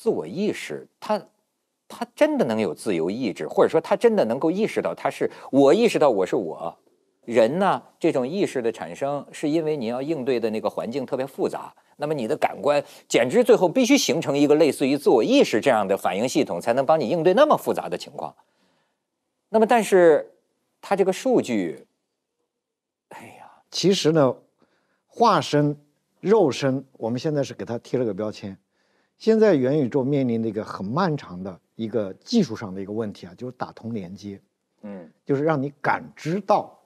自我意识，他，他真的能有自由意志，或者说他真的能够意识到他是我，意识到我是我人呢？这种意识的产生，是因为你要应对的那个环境特别复杂，那么你的感官简直最后必须形成一个类似于自我意识这样的反应系统，才能帮你应对那么复杂的情况。那么，但是他这个数据，哎呀，其实呢，化身肉身，我们现在是给他贴了个标签。现在元宇宙面临的一个很漫长的一个技术上的一个问题啊，就是打通连接，嗯，就是让你感知到，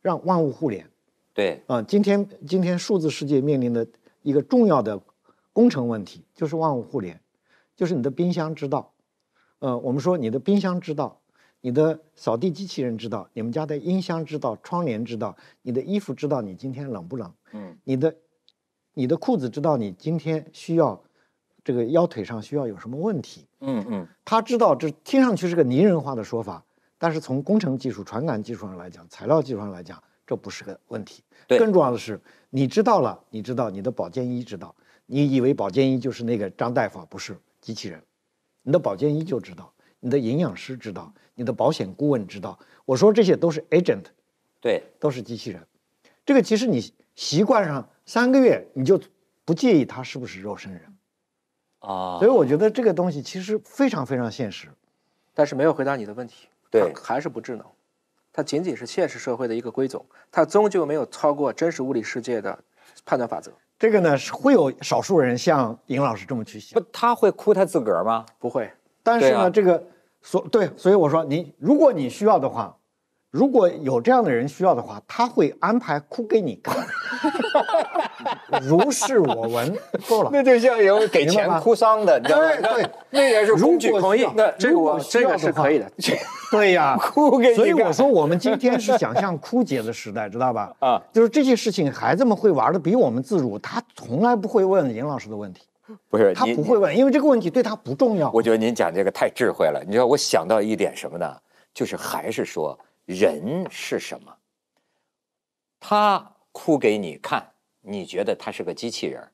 让万物互联。对，啊，今天今天数字世界面临的一个重要的工程问题就是万物互联，就是你的冰箱知道，呃，我们说你的冰箱知道，你的扫地机器人知道，你们家的音箱知道，窗帘知道，你的衣服知道你今天冷不冷，嗯，你的你的裤子知道你今天需要。这个腰腿上需要有什么问题？嗯嗯，他知道这听上去是个拟人化的说法，但是从工程技术、传感技术上来讲，材料技术上来讲，这不是个问题。对，更重要的是，你知道了，你知道你的保健医知道，你以为保健医就是那个张大夫不是机器人，你的保健医就知道，你的营养师知道，你的保险顾问知道。我说这些都是 agent，对，都是机器人。这个其实你习惯上三个月，你就不介意他是不是肉身人。啊，所以我觉得这个东西其实非常非常现实，但是没有回答你的问题。对，还是不智能，它仅仅是现实社会的一个规则，它终究没有超过真实物理世界的判断法则。这个呢，会有少数人像尹老师这么去想，他会哭他自个儿吗？不会。但是呢，这个所对，所以我说你，如果你需要的话，如果有这样的人需要的话，他会安排哭给你看。哈哈哈哈哈！如是我闻，够了。那就像有给钱哭丧的，你知道吗？对，那也是如举同意。那个我这个是可以的 对呀。哭给你，所以我说我们今天是想象枯竭的时代，知道吧？啊，就是这些事情，孩子们会玩的比我们自如。他从来不会问严老师的问题，不是他不会问，因为这个问题对他不重要。我觉得您讲这个太智慧了。你知道，我想到一点什么呢？就是还是说人是什么？他。哭给你看，你觉得他是个机器人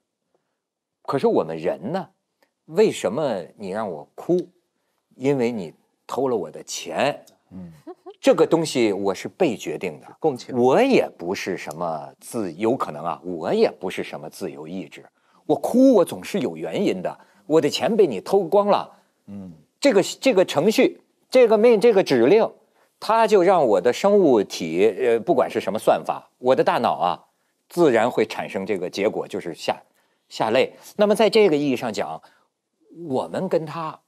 可是我们人呢？为什么你让我哭？因为你偷了我的钱，嗯，这个东西我是被决定的，共情，我也不是什么自，有可能啊，我也不是什么自由意志，我哭，我总是有原因的，我的钱被你偷光了，嗯，这个这个程序，这个命，这个指令。它就让我的生物体，呃，不管是什么算法，我的大脑啊，自然会产生这个结果，就是下下泪。那么，在这个意义上讲，我们跟它。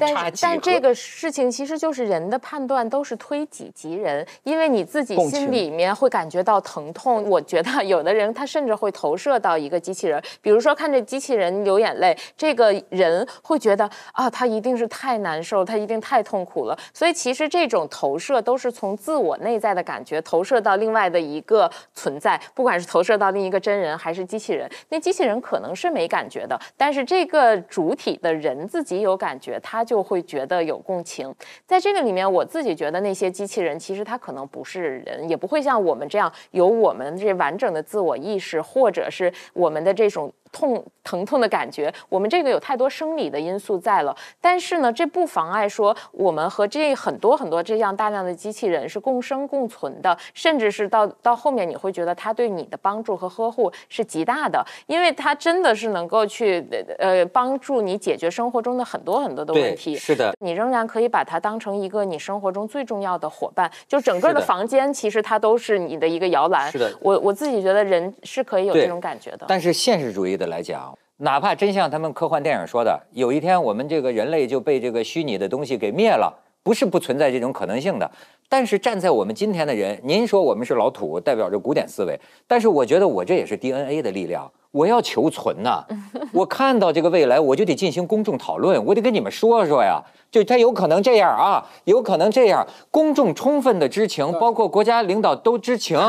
但但这个事情其实就是人的判断都是推己及人，因为你自己心里面会感觉到疼痛。我觉得有的人他甚至会投射到一个机器人，比如说看着机器人流眼泪，这个人会觉得啊，他一定是太难受，他一定太痛苦了。所以其实这种投射都是从自我内在的感觉投射到另外的一个存在，不管是投射到另一个真人还是机器人。那机器人可能是没感觉的，但是这个主体的人自己有感。感觉他就会觉得有共情，在这个里面，我自己觉得那些机器人其实他可能不是人，也不会像我们这样有我们这完整的自我意识，或者是我们的这种。痛疼痛的感觉，我们这个有太多生理的因素在了，但是呢，这不妨碍说我们和这很多很多这样大量的机器人是共生共存的，甚至是到到后面你会觉得它对你的帮助和呵护是极大的，因为它真的是能够去呃帮助你解决生活中的很多很多的问题。是的，你仍然可以把它当成一个你生活中最重要的伙伴。就整个的房间其实它都是你的一个摇篮。是的，我我自己觉得人是可以有这种感觉的。但是现实主义的。来讲，哪怕真像他们科幻电影说的，有一天我们这个人类就被这个虚拟的东西给灭了，不是不存在这种可能性的。但是站在我们今天的人，您说我们是老土，代表着古典思维，但是我觉得我这也是 DNA 的力量，我要求存呐。我看到这个未来，我就得进行公众讨论，我得跟你们说说呀，就它有可能这样啊，有可能这样，公众充分的知情，包括国家领导都知情。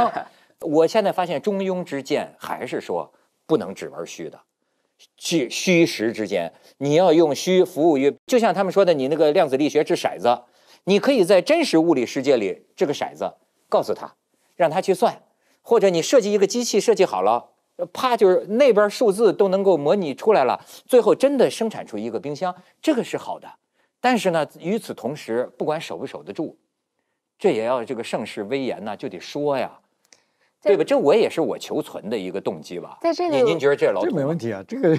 我现在发现中庸之见还是说。不能只玩虚的，虚虚实之间，你要用虚服务于，就像他们说的，你那个量子力学掷骰子，你可以在真实物理世界里掷个骰子，告诉他，让他去算，或者你设计一个机器，设计好了，啪，就是那边数字都能够模拟出来了，最后真的生产出一个冰箱，这个是好的。但是呢，与此同时，不管守不守得住，这也要这个盛世威严呢，就得说呀。对吧？这我也是我求存的一个动机吧。在这里，您觉得这老这没问题啊？这个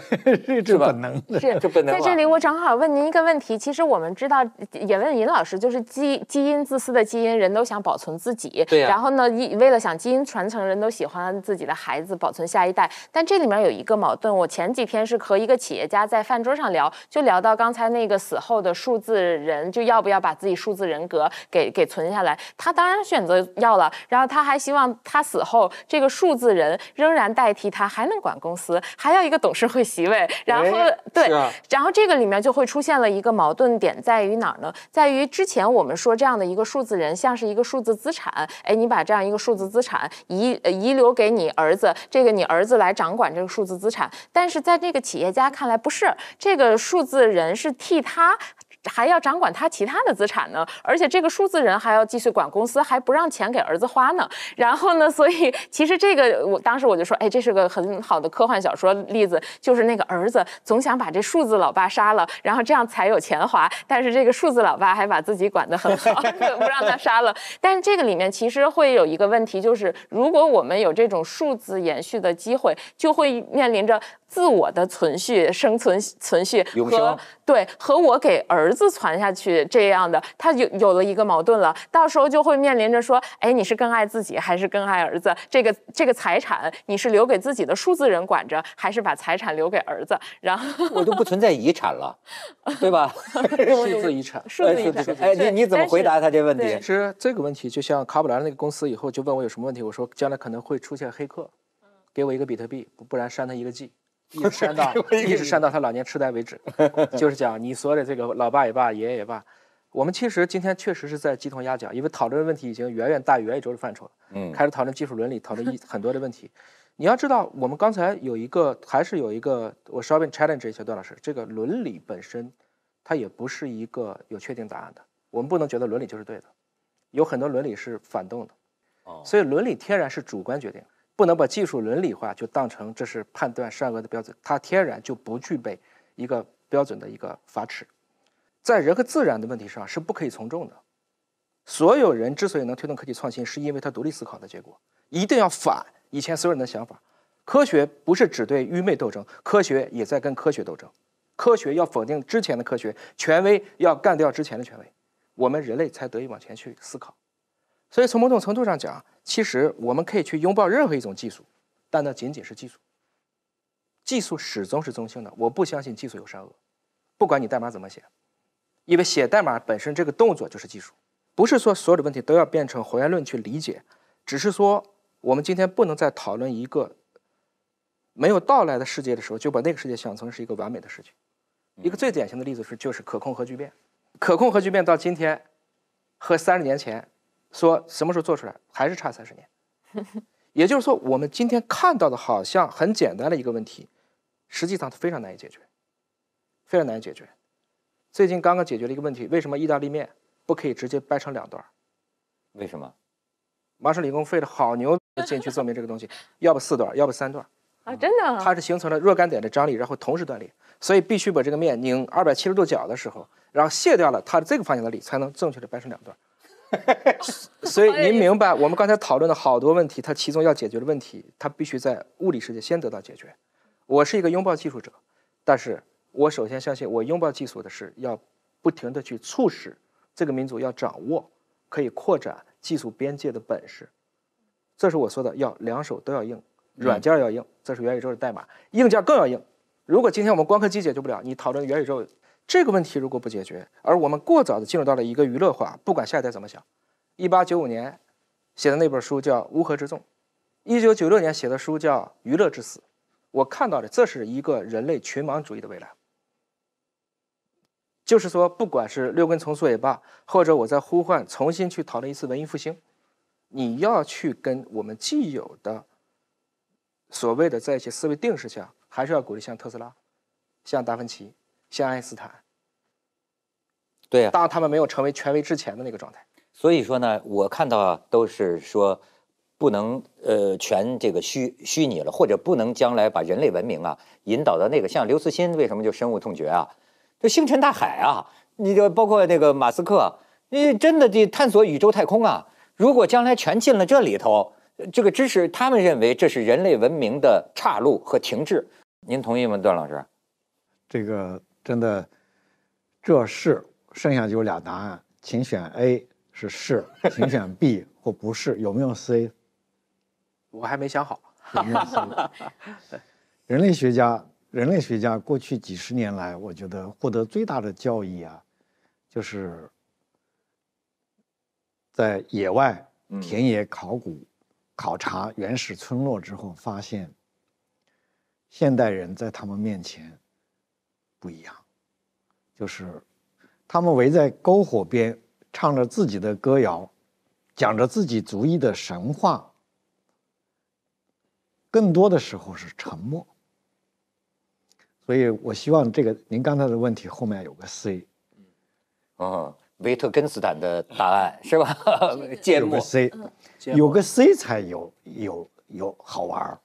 是这本能是这本能。在这里，我正好问您一个问题：，其实我们知道，也问尹老师，就是基基因自私的基因，人都想保存自己。对。然后呢，一为了想基因传承，人都喜欢自己的孩子保存下一代。但这里面有一个矛盾。我前几天是和一个企业家在饭桌上聊，就聊到刚才那个死后的数字人，就要不要把自己数字人格给给存下来？他当然选择要了。然后他还希望他死后。后，这个数字人仍然代替他，还能管公司，还有一个董事会席位。然后对，然后这个里面就会出现了一个矛盾点，在于哪儿呢？在于之前我们说这样的一个数字人像是一个数字资产，哎，你把这样一个数字资产遗遗留给你儿子，这个你儿子来掌管这个数字资产，但是在这个企业家看来，不是，这个数字人是替他。还要掌管他其他的资产呢，而且这个数字人还要继续管公司，还不让钱给儿子花呢。然后呢，所以其实这个我当时我就说，哎，这是个很好的科幻小说例子，就是那个儿子总想把这数字老爸杀了，然后这样才有钱花。但是这个数字老爸还把自己管得很好，不让他杀了。但是这个里面其实会有一个问题，就是如果我们有这种数字延续的机会，就会面临着自我的存续、生存、存续和对和我给儿。儿子传下去这样的，他有有了一个矛盾了，到时候就会面临着说，哎，你是更爱自己还是更爱儿子？这个这个财产，你是留给自己的数字人管着，还是把财产留给儿子？然后我就不存在遗产了，对吧？数字遗产，哎，你你怎么回答他这问题？其实这个问题就像卡普兰那个公司以后就问我有什么问题，我说将来可能会出现黑客，给我一个比特币，不然删他一个 G。一直删到 一直删到他老年痴呆为止，就是讲你说的这个老爸也罢，爷爷也罢，我们其实今天确实是在鸡同鸭讲，因为讨论的问题已经远远大于原宇宙的范畴了。嗯，开始讨论技术伦理，讨论一很多的问题。你要知道，我们刚才有一个还是有一个，我稍微 challenge 一下段老师，这个伦理本身它也不是一个有确定答案的，我们不能觉得伦理就是对的，有很多伦理是反动的。哦，所以伦理天然是主观决定。不能把技术伦理化就当成这是判断善恶的标准，它天然就不具备一个标准的一个法尺，在人和自然的问题上是不可以从众的。所有人之所以能推动科技创新，是因为他独立思考的结果，一定要反以前所有人的想法。科学不是只对愚昧斗争，科学也在跟科学斗争，科学要否定之前的科学权威，要干掉之前的权威，我们人类才得以往前去思考。所以从某种程度上讲。其实我们可以去拥抱任何一种技术，但那仅仅是技术。技术始终是中性的，我不相信技术有善恶，不管你代码怎么写，因为写代码本身这个动作就是技术，不是说所有的问题都要变成活原论去理解，只是说我们今天不能再讨论一个没有到来的世界的时候，就把那个世界想成是一个完美的世界。一个最典型的例子是就是可控核聚变，可控核聚变到今天和三十年前。说什么时候做出来，还是差三十年。也就是说，我们今天看到的好像很简单的一个问题，实际上非常难以解决，非常难以解决。最近刚刚解决了一个问题：为什么意大利面不可以直接掰成两段？为什么？麻省理工费了好牛劲去证明这个东西，要不四段，要不三段啊？真的？它是形成了若干点的张力，然后同时断裂，所以必须把这个面拧二百七十度角的时候，然后卸掉了它这个方向的力，才能正确的掰成两段。所以您明白，我们刚才讨论的好多问题，它其中要解决的问题，它必须在物理世界先得到解决。我是一个拥抱技术者，但是我首先相信，我拥抱技术的是要不停的去促使这个民族要掌握可以扩展技术边界的本事。这是我说的，要两手都要硬，软件要硬，这是元宇宙的代码，硬件更要硬。如果今天我们光科技解决不了，你讨论元宇宙。这个问题如果不解决，而我们过早的进入到了一个娱乐化，不管下一代怎么想。一八九五年写的那本书叫《乌合之众》，一九九六年写的书叫《娱乐之死》。我看到的这是一个人类群盲主义的未来。就是说，不管是六根重塑也罢，或者我在呼唤重新去讨论一次文艺复兴，你要去跟我们既有的所谓的在一些思维定势下，还是要鼓励像特斯拉、像达芬奇。像爱因斯坦，对呀，当他们没有成为权威之前的那个状态。所以说呢，我看到啊，都是说不能呃全这个虚虚拟了，或者不能将来把人类文明啊引导到那个。像刘慈欣为什么就深恶痛绝啊？这星辰大海啊，你就包括那个马斯克，你真的得探索宇宙太空啊。如果将来全进了这里头，这个知识他们认为这是人类文明的岔路和停滞。您同意吗，段老师？这个。真的，这是剩下就有俩答案，请选 A 是是，请选 B 或不是。有没有 C？我还没想好。有有没 C？人类学家，人类学家过去几十年来，我觉得获得最大的教益啊，就是在野外田野考古、考察原始村落之后，发现现代人在他们面前。不一样，就是他们围在篝火边，唱着自己的歌谣，讲着自己族裔的神话。更多的时候是沉默。所以我希望这个您刚才的问题后面有个 C，嗯，维特根斯坦的答案是吧？见 过 C，有个 C 才有有有好玩儿。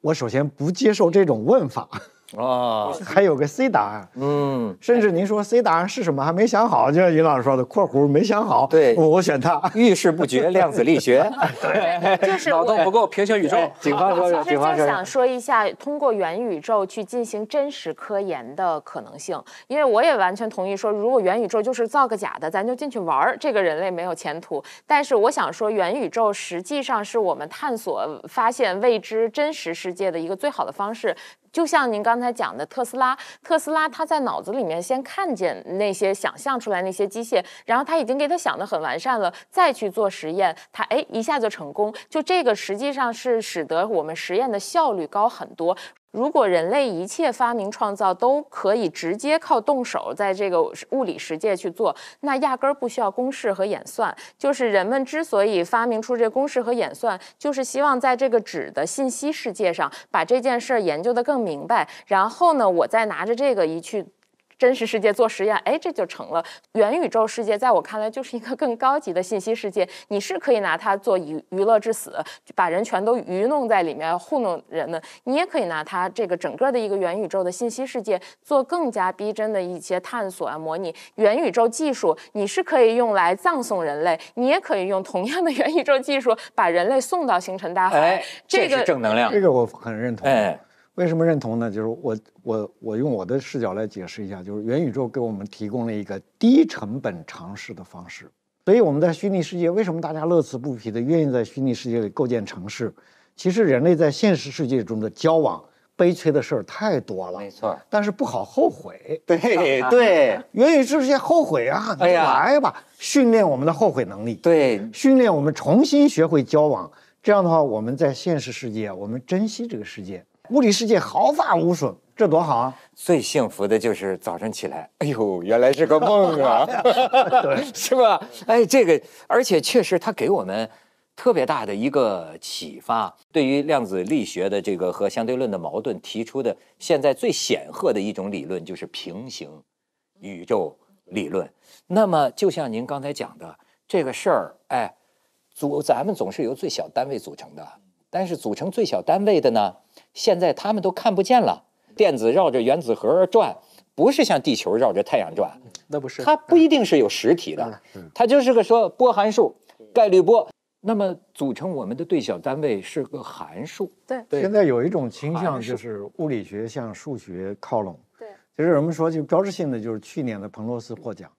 我首先不接受这种问法。哦，还有个 C 答案，嗯，甚至您说 C 答案是什么还没想好，就像尹老师说的，括弧没想好，对，我选它。遇事不决，量子力学。对，就是脑洞不够，平行宇宙。警方说，警方说。其实就想说一下，通过元宇宙去进行真实科研的可能性，因为我也完全同意说，如果元宇宙就是造个假的，咱就进去玩儿，这个人类没有前途。但是我想说，元宇宙实际上是我们探索发现未知真实世界的一个最好的方式。就像您刚才讲的，特斯拉，特斯拉他在脑子里面先看见那些想象出来那些机械，然后他已经给他想的很完善了，再去做实验，他哎一下就成功。就这个实际上是使得我们实验的效率高很多。如果人类一切发明创造都可以直接靠动手在这个物理世界去做，那压根儿不需要公式和演算。就是人们之所以发明出这公式和演算，就是希望在这个纸的信息世界上把这件事儿研究得更明白，然后呢，我再拿着这个一去。真实世界做实验，哎，这就成了元宇宙世界。在我看来，就是一个更高级的信息世界。你是可以拿它做娱娱乐至死，把人全都愚弄在里面，糊弄人们。你也可以拿它这个整个的一个元宇宙的信息世界，做更加逼真的一些探索啊、模拟。元宇宙技术，你是可以用来葬送人类，你也可以用同样的 元宇宙技术把人类送到星辰大海。哎，这是正能量，这个我很认同。哎。为什么认同呢？就是我我我用我的视角来解释一下，就是元宇宙给我们提供了一个低成本尝试的方式。所以我们在虚拟世界，为什么大家乐此不疲的愿意在虚拟世界里构建城市？其实人类在现实世界中的交往，悲催的事儿太多了。没错，但是不好后悔。对对，元宇宙世界后悔啊！哎呀，来吧，训练我们的后悔能力。对，训练我们重新学会交往。这样的话，我们在现实世界，我们珍惜这个世界。物理世界毫发无损，这多好啊！最幸福的就是早晨起来，哎呦，原来是个梦啊！对，是吧？哎，这个，而且确实，它给我们特别大的一个启发。对于量子力学的这个和相对论的矛盾提出的，现在最显赫的一种理论就是平行宇宙理论。那么，就像您刚才讲的这个事儿，哎，组咱们总是由最小单位组成的，但是组成最小单位的呢？现在他们都看不见了，电子绕着原子核转，不是像地球绕着太阳转，那不是它不一定是有实体的，它就是个说波函数，概率波。那么组成我们的最小单位是个函数。对，现在有一种倾向就是物理学向数学靠拢。对，就是人们说就标志性的就是去年的彭罗斯获奖。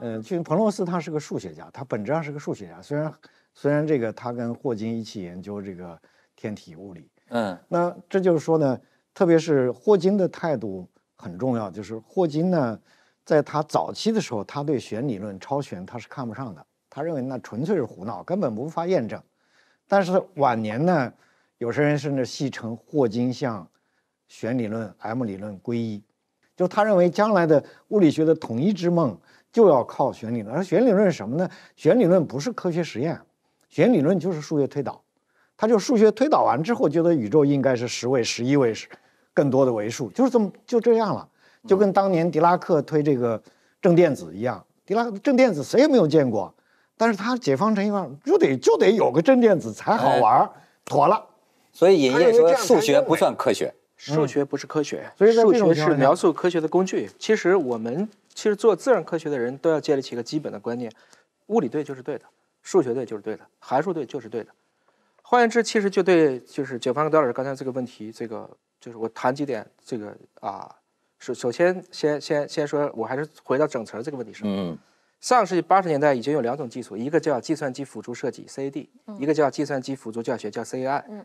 嗯，就彭罗斯他是个数学家，他本质上是个数学家，虽然虽然这个他跟霍金一起研究这个天体物理。嗯，那这就是说呢，特别是霍金的态度很重要。就是霍金呢，在他早期的时候，他对弦理论、超弦他是看不上的，他认为那纯粹是胡闹，根本无法验证。但是晚年呢，有些人甚至戏称霍金向弦理论、M 理论归一，就他认为将来的物理学的统一之梦就要靠弦理论。而弦理论是什么呢？弦理论不是科学实验，弦理论就是数学推导。他就数学推导完之后，觉得宇宙应该是十位、十一位、是更多的维数，就是这么就这样了。就跟当年狄拉克推这个正电子一样，狄拉克正电子谁也没有见过，但是他解放成一方，就得就得有个正电子才好玩儿，妥了。所以爷爷说数学不算科学，数学不是科学，所以数学是描述科学的工具。其实我们其实做自然科学的人都要建立起一个基本的观念：物理对就是对的，数学对就是对的，函数对就是对的。换言之，其实就对，就是解放德老师刚才这个问题，这个就是我谈几点。这个啊，首首先先先先说，我还是回到整词这个问题上。嗯上世纪八十年代已经有两种技术，一个叫计算机辅助设计 （CAD），一个叫计算机辅助教学，叫 CAI。嗯。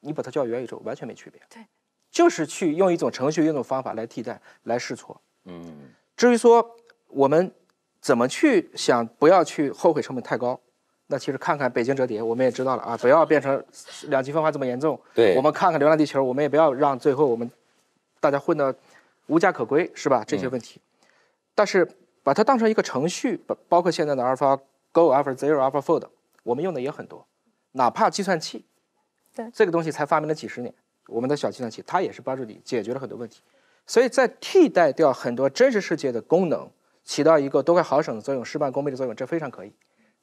你把它叫元宇宙，完全没区别。对。就是去用一种程序、一种方法来替代、来试错。嗯。至于说我们怎么去想，不要去后悔成本太高。那其实看看北京折叠，我们也知道了啊，不要变成两极分化这么严重。对。我们看看流浪地球，我们也不要让最后我们大家混的无家可归，是吧？这些问题。但是把它当成一个程序，包包括现在的 Alpha Go、Alpha Zero、Alpha Fold，我们用的也很多。哪怕计算器。对。这个东西才发明了几十年，我们的小计算器它也是帮助你解决了很多问题。所以在替代掉很多真实世界的功能，起到一个多快好省的作用、事半功倍的作用，这非常可以。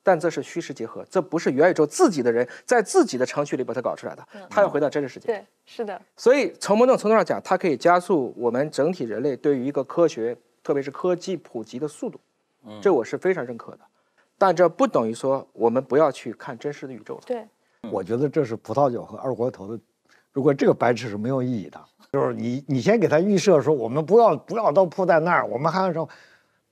但这是虚实结合，这不是元宇宙自己的人在自己的程序里把它搞出来的，它要回到真实世界。对，是的。所以从某种程度上讲，它可以加速我们整体人类对于一个科学，特别是科技普及的速度，这我是非常认可的。但这不等于说我们不要去看真实的宇宙了。对，我觉得这是葡萄酒和二锅头的。如果这个白痴是没有意义的，就是你你先给他预设说我们不要不要都铺在那儿，我们还要说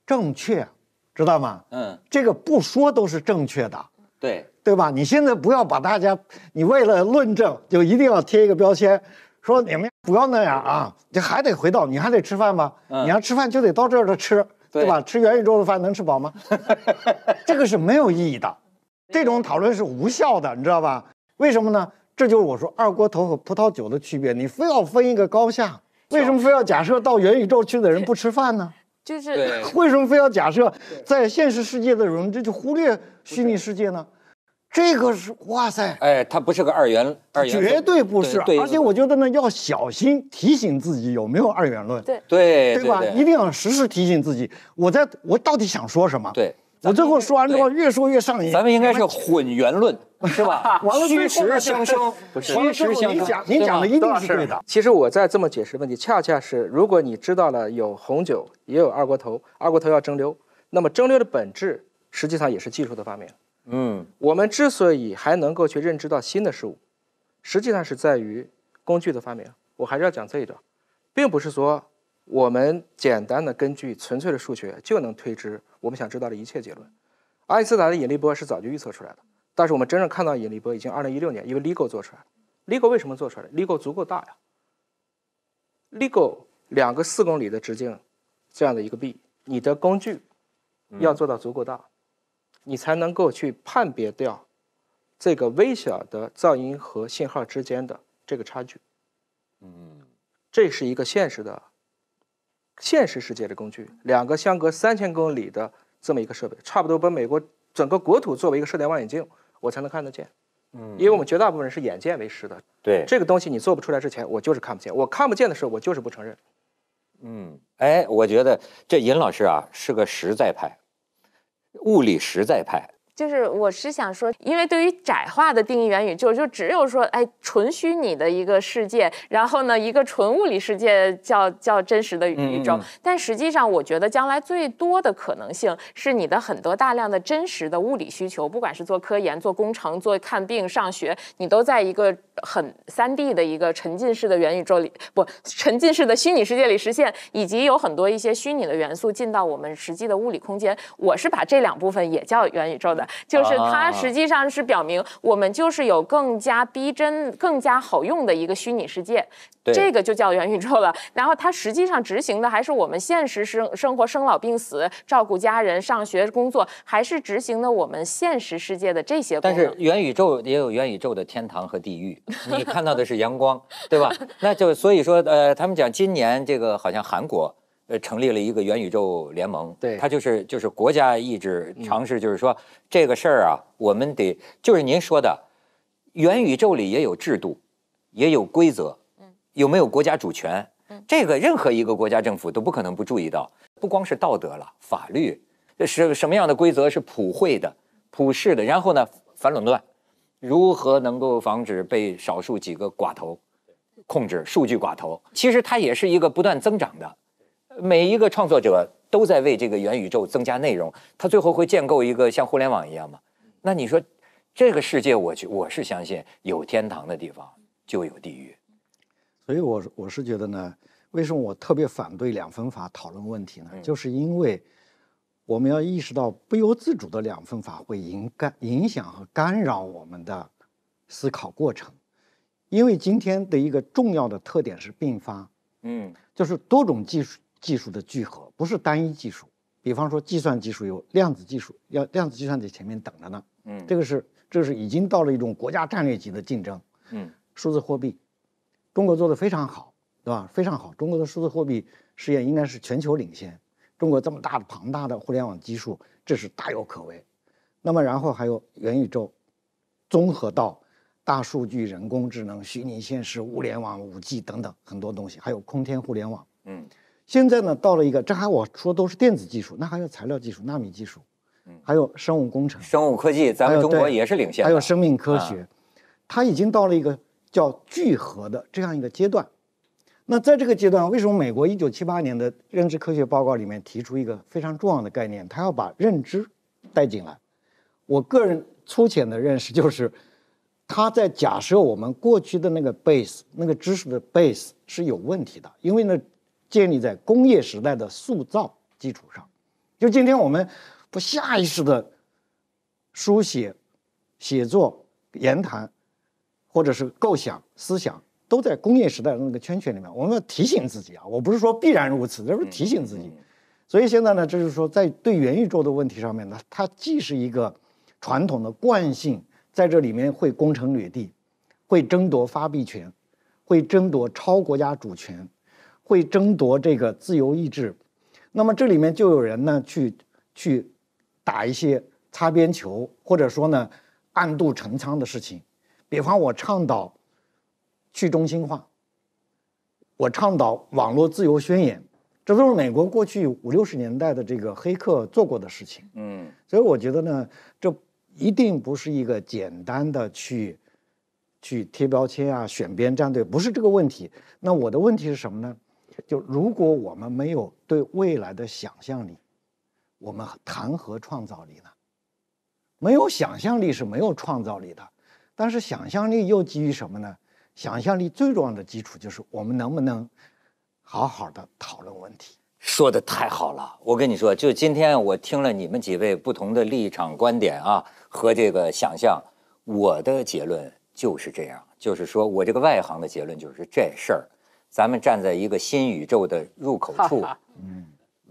正确。知道吗？嗯，这个不说都是正确的，对对吧？你现在不要把大家，你为了论证就一定要贴一个标签，说你们不要那样啊，你还得回到，你还得吃饭吧？你要吃饭就得到这儿来吃，对吧？吃元宇宙的饭能吃饱吗？这个是没有意义的，这种讨论是无效的，你知道吧？为什么呢？这就是我说二锅头和葡萄酒的区别，你非要分一个高下，为什么非要假设到元宇宙去的人不吃饭呢？就是 为什么非要假设在现实世界的人，这就忽略虚拟世界呢？这个是哇塞，哎，它不是个二元二元绝对不是。而且我觉得呢，要小心提醒自己有没有二元论，对对对吧？一定要时时提醒自己，我在我到底想说什么？对。我最后说完之后，越说越上瘾。咱们应该是混元论，是吧？虚实相生，虚实相生。您讲的一定是对的。其实我再这么解释问题，恰恰是，如果你知道了有红酒，也有二锅头，二锅头要蒸馏，那么蒸馏的本质实际上也是技术的发明。嗯，我们之所以还能够去认知到新的事物，实际上是在于工具的发明。我还是要讲这一段，并不是说。我们简单的根据纯粹的数学就能推知我们想知道的一切结论。爱因斯坦的引力波是早就预测出来的，但是我们真正看到引力波已经二零一六年，因为 LIGO 做出来。LIGO 为什么做出来？LIGO 足够大呀。LIGO 两个四公里的直径，这样的一个臂，你的工具要做到足够大，你才能够去判别掉这个微小的噪音和信号之间的这个差距。嗯，这是一个现实的。现实世界的工具，两个相隔三千公里的这么一个设备，差不多把美国整个国土作为一个射电望远镜，我才能看得见。嗯，因为我们绝大部分人是眼见为实的。对，这个东西你做不出来之前，我就是看不见。我看不见的时候，我就是不承认。嗯，哎，我觉得这尹老师啊，是个实在派，物理实在派。就是我是想说，因为对于窄化的定义，元宇宙就只有说，哎，纯虚拟的一个世界，然后呢，一个纯物理世界叫叫真实的宇宙。但实际上，我觉得将来最多的可能性是你的很多大量的真实的物理需求，不管是做科研、做工程、做看病、上学，你都在一个很三 D 的一个沉浸式的元宇宙里，不，沉浸式的虚拟世界里实现，以及有很多一些虚拟的元素进到我们实际的物理空间。我是把这两部分也叫元宇宙的。就是它实际上是表明，我们就是有更加逼真、更加好用的一个虚拟世界，这个就叫元宇宙了。然后它实际上执行的还是我们现实生生活、生老病死、照顾家人、上学、工作，还是执行的我们现实世界的这些。但是元宇宙也有元宇宙的天堂和地狱，你看到的是阳光，对吧？那就所以说，呃，他们讲今年这个好像韩国。呃，成立了一个元宇宙联盟，对，它就是就是国家意志尝试，就是说这个事儿啊，我们得就是您说的，元宇宙里也有制度，也有规则，嗯，有没有国家主权？嗯，这个任何一个国家政府都不可能不注意到，不光是道德了，法律，是什么样的规则是普惠的、普世的？然后呢，反垄断，如何能够防止被少数几个寡头控制数据寡头？其实它也是一个不断增长的。每一个创作者都在为这个元宇宙增加内容，他最后会建构一个像互联网一样吗？那你说，这个世界，我去，我是相信有天堂的地方就有地狱。所以，我我是觉得呢，为什么我特别反对两分法讨论问题呢？就是因为我们要意识到，不由自主的两分法会影干影响和干扰我们的思考过程。因为今天的一个重要的特点是并发，嗯，就是多种技术。技术的聚合不是单一技术，比方说计算技术有量子技术，要量子计算在前面等着呢。嗯，这个是这是已经到了一种国家战略级的竞争。嗯，数字货币，中国做的非常好，对吧？非常好，中国的数字货币试验应该是全球领先。中国这么大的庞大的互联网基数，这是大有可为。那么然后还有元宇宙，综合到大数据、人工智能、虚拟现实、物联网、五 G 等等很多东西，还有空天互联网。嗯。现在呢，到了一个，这还我说都是电子技术，那还有材料技术、纳米技术，还有生物工程、生物科技，咱们中国也是领先，还有生命科学，它已经到了一个叫聚合的这样一个阶段。那在这个阶段，为什么美国1978年的认知科学报告里面提出一个非常重要的概念，它要把认知带进来？我个人粗浅的认识就是，他在假设我们过去的那个 base，那个知识的 base 是有问题的，因为呢。建立在工业时代的塑造基础上，就今天我们不下意识的书写、写作、言谈，或者是构想、思想，都在工业时代的那个圈圈里面。我们要提醒自己啊，我不是说必然如此，这是提醒自己。所以现在呢，就是说在对元宇宙的问题上面呢，它既是一个传统的惯性，在这里面会攻城略地，会争夺发币权，会争夺超国家主权。会争夺这个自由意志，那么这里面就有人呢去去打一些擦边球，或者说呢暗度陈仓的事情。比方我倡导去中心化，我倡导网络自由宣言，这都是美国过去五六十年代的这个黑客做过的事情。嗯，所以我觉得呢，这一定不是一个简单的去去贴标签啊、选边站队，不是这个问题。那我的问题是什么呢？就如果我们没有对未来的想象力，我们谈何创造力呢？没有想象力是没有创造力的。但是想象力又基于什么呢？想象力最重要的基础就是我们能不能好好的讨论问题。说的太好了，我跟你说，就今天我听了你们几位不同的立场观点啊和这个想象，我的结论就是这样，就是说我这个外行的结论就是这事儿。咱们站在一个新宇宙的入口处，嗯，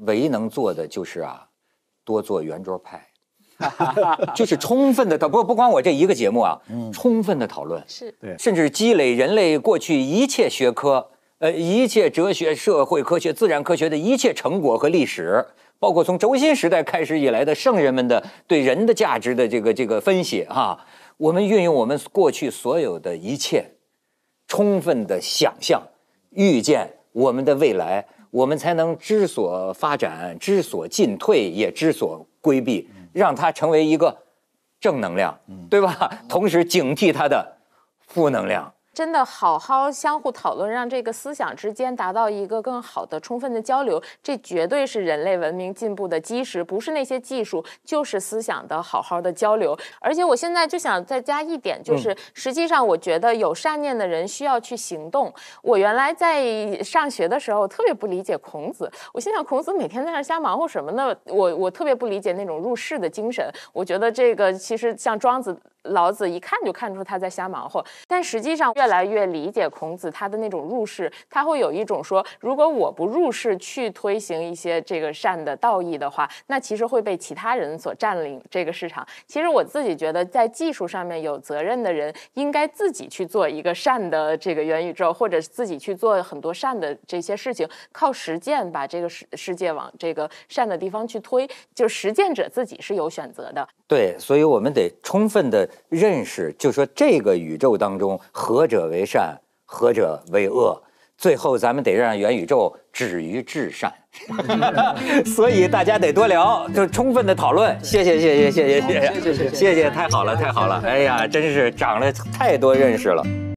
唯一能做的就是啊，多做圆桌派，就是充分的讨不不光我这一个节目啊，充分的讨论，是，对，甚至积累人类过去一切学科，呃，一切哲学、社会科学、自然科学的一切成果和历史，包括从轴心时代开始以来的圣人们的对人的价值的这个这个分析啊，我们运用我们过去所有的一切，充分的想象。预见我们的未来，我们才能知所发展，知所进退，也知所规避，让它成为一个正能量，对吧？同时警惕它的负能量。真的好好相互讨论，让这个思想之间达到一个更好的、充分的交流，这绝对是人类文明进步的基石。不是那些技术，就是思想的好好的交流。而且我现在就想再加一点，就是实际上我觉得有善念的人需要去行动。我原来在上学的时候特别不理解孔子，我心想孔子每天在那瞎忙活什么呢？我我特别不理解那种入世的精神。我觉得这个其实像庄子。老子一看就看出他在瞎忙活，但实际上越来越理解孔子他的那种入世，他会有一种说，如果我不入世去推行一些这个善的道义的话，那其实会被其他人所占领这个市场。其实我自己觉得，在技术上面有责任的人，应该自己去做一个善的这个元宇宙，或者自己去做很多善的这些事情，靠实践把这个世世界往这个善的地方去推，就实践者自己是有选择的。对，所以我们得充分的。认识就说这个宇宙当中，何者为善，何者为恶？最后咱们得让元宇宙止于至善。所以大家得多聊，就充分的讨论。谢谢谢谢谢谢谢谢谢谢谢谢，太好了太好了！哎呀，真是长了太多认识了。